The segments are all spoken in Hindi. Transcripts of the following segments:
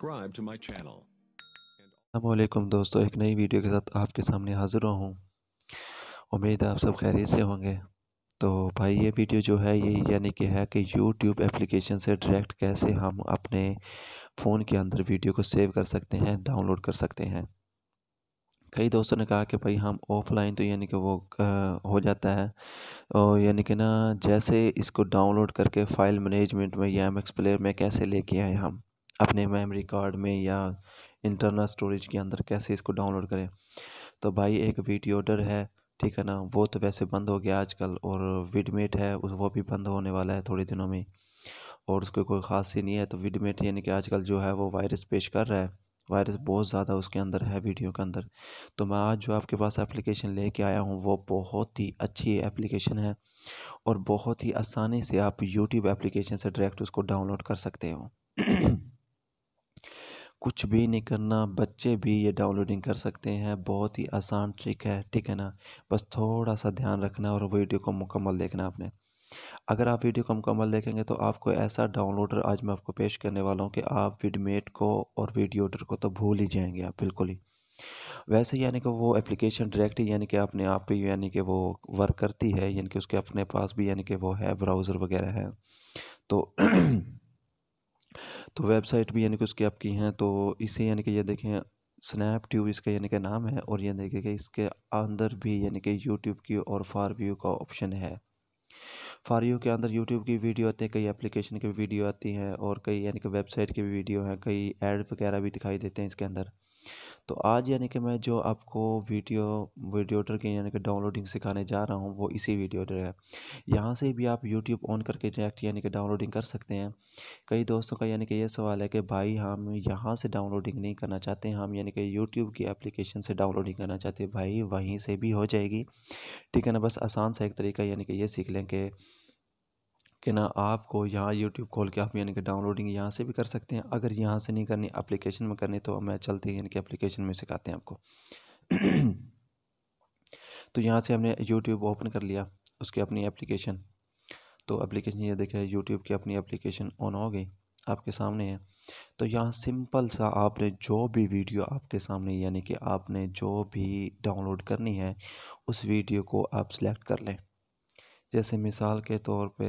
subscribe to my channel. Aslam दोस्तों एक नई वीडियो के साथ आपके सामने हाज़िर हुआ हूँ उम्मीद है आप सब खैरियत से होंगे तो भाई ये वीडियो जो है ये यानी कि है कि YouTube एप्लीकेशन से डायरेक्ट कैसे हम अपने फ़ोन के अंदर वीडियो को सेव कर सकते हैं डाउनलोड कर सकते हैं कई दोस्तों ने कहा कि भाई हम ऑफलाइन तो यानी कि वो हो जाता है और यानी कि ना जैसे इसको डाउनलोड करके फ़ाइल मैनेजमेंट में या एम एक्सप्लेयर में कैसे लेके आए हम अपने मेमोरी कार्ड में या इंटरनल स्टोरेज के अंदर कैसे इसको डाउनलोड करें तो भाई एक वीडियोडर है ठीक है ना वो तो वैसे बंद हो गया आजकल और विडमेट है वो भी बंद होने वाला है थोड़े दिनों में और उसकी कोई ख़ास ही नहीं है तो विडमेट यानी कि आजकल जो है वो वायरस पेश कर रहा है वायरस बहुत ज़्यादा उसके अंदर है वीडियो के अंदर तो मैं आज जो आपके पास एप्लीकेशन लेके आया हूँ वो बहुत ही अच्छी एप्लीकेशन है और बहुत ही आसानी से आप यूट्यूब एप्लीकेशन से डायरेक्ट उसको डाउनलोड कर सकते हो कुछ भी नहीं करना बच्चे भी ये डाउनलोडिंग कर सकते हैं बहुत ही आसान ट्रिक है ठीक है ना बस थोड़ा सा ध्यान रखना और वीडियो को मुकम्मल देखना आपने अगर आप वीडियो को मुकम्मल देखेंगे तो आपको ऐसा डाउनलोडर आज मैं आपको पेश करने वाला हूँ कि आप विडमेट को और वीडियोडर को तो भूल ही जाएंगे आप बिल्कुल ही वैसे यानी कि वो एप्लीकेशन डायरेक्ट यानी कि अपने आप ही यानी कि वो वर्क करती है यानी कि उसके अपने पास भी यानी कि वो है ब्राउज़र वगैरह है तो तो वेबसाइट भी यानी कि उसकी आपकी हैं तो इसे यानी कि ये देखें स्नैप ट्यूब इसका यानी कि नाम है और ये देखें कि इसके अंदर भी यानी कि यूट्यूब की और फार व्यू का ऑप्शन है फार यू के अंदर यूट्यूब की वीडियो आती है कई एप्लीकेशन की वीडियो आती हैं और कई यानी कि वेबसाइट की वीडियो हैं कई एड वगैरह भी दिखाई देते हैं इसके अंदर तो आज यानी कि मैं जो आपको वीडियो वीडियो के यानी कि डाउनलोडिंग सिखाने जा रहा हूँ वो इसी वीडियो एडिटर है यहाँ से भी आप यूट्यूब ऑन करके डायरेक्ट यानी कि डाउनलोडिंग कर सकते हैं कई दोस्तों का यानी कि ये सवाल है कि भाई हम यहाँ से डाउनलोडिंग नहीं करना चाहते हम यानी कि यूट्यूब की एप्लीकेशन से डाउनलोडिंग करना चाहते भाई वहीं से भी हो जाएगी ठीक है ना बस आसान सा एक तरीका यानी कि ये सीख लें कि कि ना आपको यहाँ यूट्यूब खोल के आप यानी कि डाउनलोडिंग यहाँ से भी कर सकते हैं अगर यहाँ से नहीं करनी एप्लीकेशन में करनी तो मैं चलते हैं यानी कि एप्लीकेशन में सिखाते हैं आपको तो यहाँ से हमने यूट्यूब ओपन कर लिया उसकी अपनी एप्लीकेशन तो एप्लीकेशन ये देखा यूट्यूब की अपनी एप्लीकेशन ऑन हो गई आपके सामने है तो यहाँ सिंपल सा आपने जो भी वीडियो आपके सामने यानी कि आपने जो भी डाउनलोड करनी है उस वीडियो को आप सिलेक्ट कर लें जैसे मिसाल के तौर पे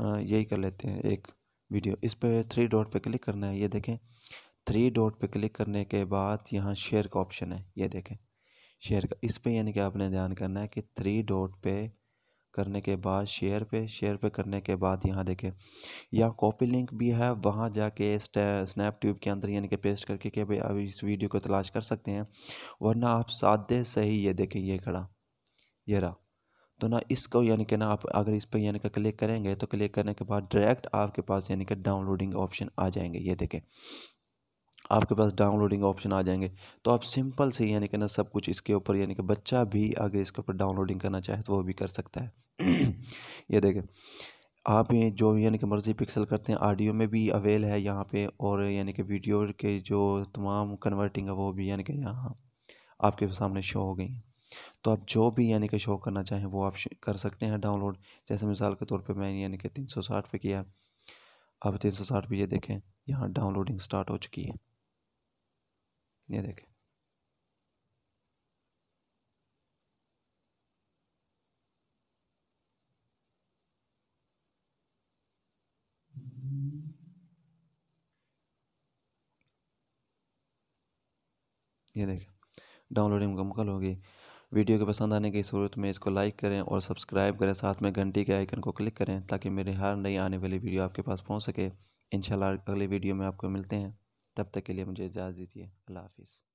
यही कर लेते हैं एक वीडियो इस पर थ्री डॉट पे क्लिक करना है ये देखें थ्री डॉट पे क्लिक करने के बाद यहाँ शेयर का ऑप्शन है ये देखें शेयर का इस पे यानी कि आपने ध्यान करना है कि थ्री डॉट पे करने के बाद शेयर पे शेयर पे करने के बाद यहाँ देखें यहाँ कॉपी लिंक भी है वहाँ जाके स्नैप ट्यूब के अंदर यानी कि पेस्ट करके कि भाई आप इस वीडियो को तलाश कर सकते हैं वरना आप सादे सही ये देखें ये खड़ा ये रहा तो ना इसको यानी कि ना आप अगर इस पर यानी कि क्लिक करेंगे तो क्लिक करने के बाद डायरेक्ट आपके पास यानी कि डाउनलोडिंग ऑप्शन आ जाएंगे ये देखें आपके पास डाउनलोडिंग ऑप्शन आ जाएंगे तो आप सिंपल से यानी कि ना सब कुछ इसके ऊपर यानी कि बच्चा भी अगर इसके ऊपर डाउनलोडिंग करना चाहे तो वो भी कर सकता है ये देखें आप ये जो यानी कि मर्ज़ी पिक्सल करते हैं ऑडियो में भी अवेल है यहाँ पे और यानी कि वीडियो के जो तमाम कन्वर्टिंग है वो भी यानी कि यहाँ आपके सामने शो हो गई हैं तो आप जो भी यानी कि शो करना चाहें वो आप कर सकते हैं डाउनलोड जैसे मिसाल के तौर पे मैंने यानी कि तीन सौ साठ पे किया अब तीन सौ साठ पे देखें यहाँ डाउनलोडिंग स्टार्ट हो चुकी है ये देखें ये देखें डाउनलोडिंग मुकम्मल हो गई वीडियो के पसंद आने की सूरत में इसको लाइक करें और सब्सक्राइब करें साथ में घंटी के आइकन को क्लिक करें ताकि मेरे हर नई आने वाली वीडियो आपके पास पहुँच सके इन अगली वीडियो में आपको मिलते हैं तब तक के लिए मुझे इजाजत दीजिए अल्लाह हाफिज़